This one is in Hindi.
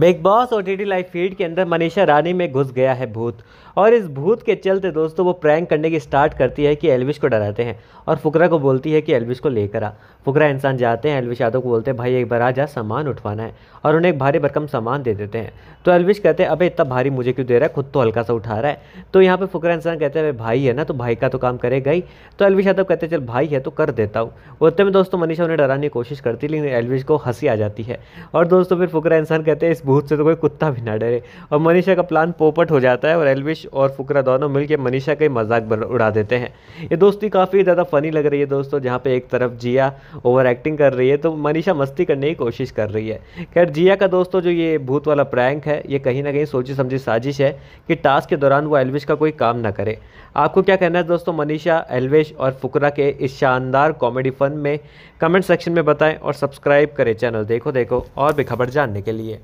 big Boss O T T live feed के अंदर मनीषा रानी में घुस गया है भूत और इस भूत के चलते दोस्तों वो प्रैंक करने की स्टार्ट करती है कि एलविश को डराते हैं और फुकरा को बोलती है कि एलविश को लेकर आ फुकरा इंसान जाते हैं एलविश यादव को बोलते हैं भाई एक बार आ जा सामान उठवाना है और उन्हें एक भारी भरकम सामान दे देते हैं तो एलविश कहते हैं अबे इतना भारी मुझे क्यों दे रहा है खुद तो हल्का सा उठा रहा है तो यहाँ पर फुकरा इंसान कहते हैं भाई है ना तो भाई का तो काम करेगा ही तो एलविश यादव कहते हैं चल भाई है तो कर देता हूँ उतने में दोस्तों मनीषा उन्हें डराने की कोशिश करती लेकिन एलविश को हंसी आ जाती है और दोस्तों फिर फुकरा इंसान कहते हैं इस भूत से तो कोई कुत्ता भी ना डरे और मनीषा का प्लान पोपट हो जाता है और एलविश और फुकरा दोनों मिलकर मनीषा का ही मजाक उड़ा देते हैं ये दोस्ती काफ़ी ज़्यादा फ़नी लग रही है दोस्तों जहाँ पर एक तरफ जिया ओवर एक्टिंग कर रही है तो मनीषा मस्ती करने की कोशिश कर रही है खैर जिया का दोस्तों जो ये भूत वाला प्रैंक है ये कहीं ना कहीं सोची समझी साजिश है कि टास्क के दौरान वो एलविश का कोई काम ना करे आपको क्या कहना है दोस्तों मनीषा एलविश और फुकरा के इस शानदार कॉमेडी फन में कमेंट सेक्शन में बताएं और सब्सक्राइब करें चैनल देखो देखो और भी खबर जानने के लिए